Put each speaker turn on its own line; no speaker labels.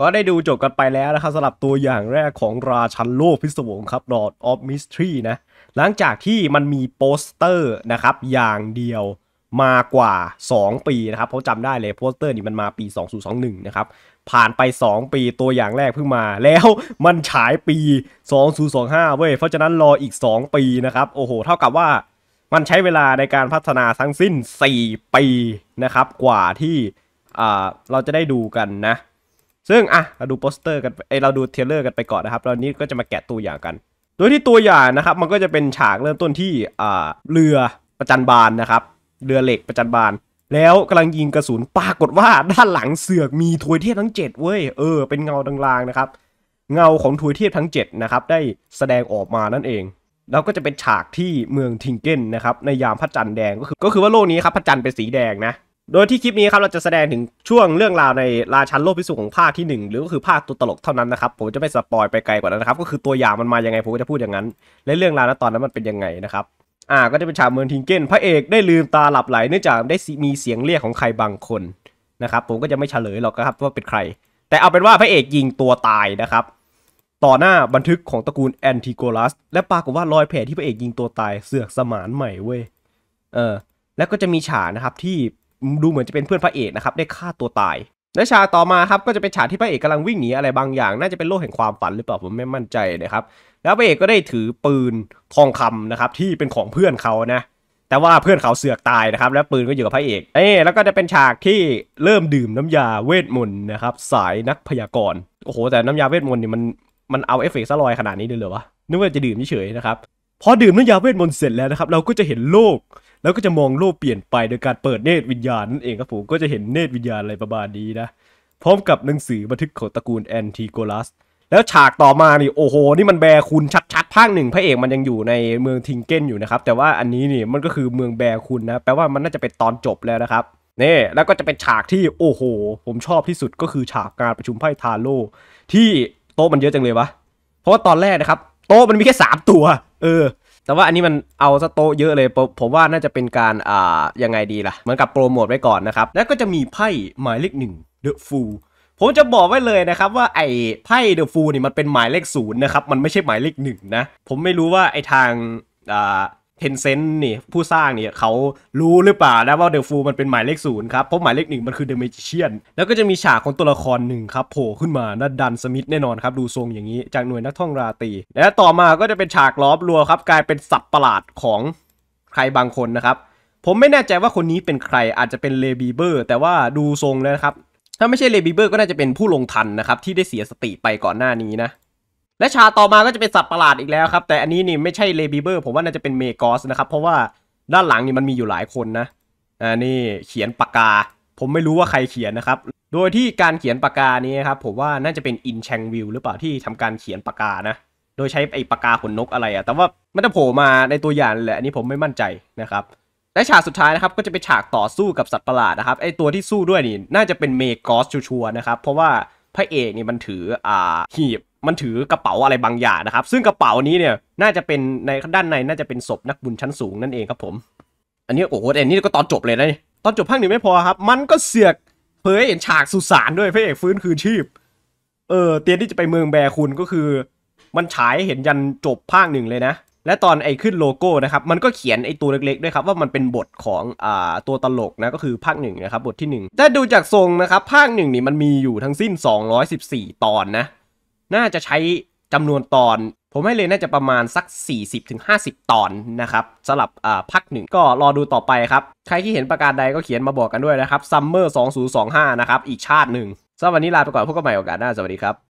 ก็ได้ดูจบกันไปแล้วนะครับสำหรับตัวอย่างแรกของราชันโลกพิศวงครับ Lord of Mystery นะ หลังจากที่มันมีโปสเตอร์นะครับ อย่างเดียวมากว่า 2 ปีนะครับเขาจำได้เลยโปสเตอร์นี่มันมาปี 2021นะครับผ่านไป 2 ปีตัวอย่างแรกเพิ่งมา แล้วมันฉายปี 2025เว้ยเพราะฉะนั้นรออีก 2 ปีนะครับโอ้โห เท่ากับว่ามันใช้เวลาในการพัฒนาทั้งสิ้น 4 ปีนะครับ กว่าที่เราจะได้ดูกันนะซึ่งอ่ะเราดูโปสเตอร์กันเอเราดูเทเลอร์กันไปก่อนนะครับแล้วนี้ก็จะมาแกะตัวอย่างกันโดยที่ตัวอย่างนะครับมันก็จะเป็นฉากเริ่มต้นที่อ่าเรือประจันบานนะครับเรือเหล็กประจันบานแล้วกำลังยิงกระสุนปรากฏว่าด้านหลังเสือกมีทวยเทพทั้ง7เว้ยเออเป็นเงาลางๆนะครับเงาของทวยเทพทั้ง7นะครับได้แสดงออกมานั่นเอง แล้วก็จะเป็นฉากที่เมืองทิงเก้นนะครับในยามพระจันทร์แดงก็คือก็คือว่าโลกนี้ครับพระจันทร์เป็นสีแดงนะโดยที่คลิปนี้ครับเราจะแสดงถึงช่วงเรื่องราวในราชันโลกพิสูจของภาคที่ 1 หรือก็คือภาคตัวตลกเท่านั้นนะครับผมจะไม่สปอยไปไกลกว่านั้นนะครับ ก็คือตัวอย่างมันมายังไงผมก็จะพูดอย่างนั้น และเรื่องราวณตอนนั้นมันเป็นยังไงนะครับ อ่าก็จะเป็นฉากเมืองทิงเก้นพระเอกได้ลืมตาหลับไหลเนื่องจากได้มีเสียงเรียกของใครบางคนนะครับ ผมก็จะไม่เฉลยหรอกครับว่าเป็นใคร แต่เอาเป็นว่าพระเอกยิงตัวตายนะครับ ต่อหน้าบันทึกของตระกูลแอนติโกลัสและปรากฏว่ารอยแผลที่พระเอกยิงตัวตายเสือกสมานใหม่เว้ยเออแล้วก็จะมีฉากนะครับที่ดูเหมือนจะเป็นเพื่อนพระเอกนะครับได้ฆ่าตัวตายและฉากต่อมาครับก็จะเป็นฉากที่พระเอกกำลังวิ่งหนีอะไรบางอย่าง น่าจะเป็นโลกแห่งความฝันหรือเปล่าผมไม่มั่นใจนะครับแล้วพระเอกก็ได้ถือปืนทองคำนะครับที่เป็นของเพื่อนเขานะแต่ว่าเพื่อนเขาเสือกตายนะครับแล้วปืนก็อยู่กับพระเอกเอ๊แล้วก็จะเป็นฉากที่เริ่มดื่มน้ำยาเวทมนต์นะครับสายนักพยากรณ์โอ้โหแต่น้ำยาเวทมนต์เนี่ยมันมันเอาเอฟเฟกต์ซะลอยขนาดนี้เลยเหรอวะนึกว่าจะดื่มเฉยๆนะครับพอดื่มน้ำยาเวทมนต์เสร็จแล้วนะครับเราก็จะเห็นโลกแล้วก็จะมองโลกเปลี่ยนไปโดยการเปิดเนตรวิญญาณนั่นเองครับผม ก็จะเห็นเนตรวิญญาณอะไรประมาณนี้นะ พร้อมกับหนังสือบันทึกของตระกูลแอนติโกลัสแล้วฉากต่อมานี่ โอ้โห นี่มันแบคุณชัดๆภาคหนึ่งพระเอกมันยังอยู่ในเมืองทิงเก้นอยู่นะครับแต่ว่าอันนี้นี่มันก็คือเมืองแบคุณนะ แปลว่ามันน่าจะเป็นตอนจบแล้วนะครับนี่ แล้วก็จะเป็นฉากที่โอ้โห ผมชอบที่สุดก็คือฉากการประชุมไพ่ทาโร่ที่โต๊ะมันเยอะจังเลยวะเพราะว่าตอนแรกนะครับโต๊ะมันมีแค่สามตัวเออแต่ว่าอันนี้มันเอาสโตเยอะเลยผมว่าน่าจะเป็นการอ่ายังไงดีล่ะเหมือนกับโปรโมทไว้ก่อนนะครับแล้วก็จะมีไพ่หมายเลขหนึ่ง The Fool ผมจะบอกไว้เลยนะครับว่าไอ้ไพ่เดอะฟูนี่มันเป็นหมายเลขศูนย์นะครับมันไม่ใช่หมายเลขหนึ่งนะผมไม่รู้ว่าไอ้ทางอ่าเทนเซนต์นี่ผู้สร้างเนี่ยเขารู้หรือเปล่านะว่าเดลฟูมันเป็นหมายเลขศูนย์ครับ เพราะหมายเลขหนึ่งมันคือเดอะเมจิเชียนแล้วก็จะมีฉากของตัวละครหนึ่งครับโผล่ขึ้นมานัดันสมิธแน่นอนครับ ดูทรงอย่างนี้ จากหน่วยนักท่องราตรีและต่อมาก็จะเป็นฉากล้อมรัวครับ กลายเป็นสับประหลาดของใครบางคนนะครับ ผมไม่แน่ใจว่าคนนี้เป็นใครอาจจะเป็นเลบีเบอร์ แต่ว่าดูทรงแล้วครับถ้าไม่ใช่เลบีเบอร์ก็น่าจะเป็นผู้ลงทันนะครับที่ได้เสียสติไปก่อนหน้านี้นะและชาต่อมาก็จะเป็นสัตว์ประหลาดอีกแล้วครับแต่อันนี้นี่ไม่ใช่เลบีเบอร์ผมว่าน่าจะเป็นเมกอสนะครับเพราะว่าด้านหลังนี่มันมีอยู่หลายคนนะอ่านี่เขียนปากกา ผมไม่รู้ว่าใครเขียนนะครับโดยที่การเขียนปากกานี้ครับผมว่าน่าจะเป็นอินแชงวิลหรือเปล่าที่ทำการเขียนปากกานะโดยใช้ไอ้ปากกาขนนกอะไรอะแต่ว่ามันจะโผล่มาในตัวอย่างแหละอันนี้ผมไม่มั่นใจนะครับและฉากสุดท้ายนะครับก็จะเป็นฉากต่อสู้กับสัตว์ประหลาดนะครับไอ้ตัวที่สู้ด้วยนี่น่าจะเป็นเมกอสชัว์นะครับเพราะว่าพระเอกนี่มันถืออ่าหีบมันถือกระเป๋าอะไรบางอย่างนะครับ ซึ่งกระเป๋านี้เนี่ยน่าจะเป็นในด้านในน่าจะเป็นศพนักบุญชั้นสูงนั่นเองครับผม อันนี้โอ้โหอตนนี่ก็ตอนจบเลยนะตอนจบภาคหนึ่งไม่พอครับมันก็เสือก เผยเห็นฉากสุสานด้วยพระเอกฟื้นคืนชีพเออเตียนที่จะไปเมืองแบคุณก็คือ มันฉายเห็นยันจบภาคหนึ่งเลยนะ และตอนไอ้ขึ้นโลโก้นะครับมันก็เขียนไอ้ตัวเล็กๆด้วยครับว่ามันเป็นบทของอ่าตัวตลกนะก็คือภาคหนึ่งนะครับบทที่ 1 แต่ดูจากทรงนะครับภาคหนึ่งนี่มันมีอยู่ทั้งสิ้น 214 ตอนนะน่าจะใช้จำนวนตอน ผมให้เลยน่าจะประมาณสัก 40-50 ตอนนะครับสลับพักหนึ่งก็รอดูต่อไปครับ ใครที่เห็นประการใดก็เขียนมาบอกกันด้วยนะครับซัมเมอร์2025 นะครับ อีกชาติหนึ่งสำหรับวันนี้ลาไปก่อนพบกันใหม่โอกาสหน้าสวัสดีครับ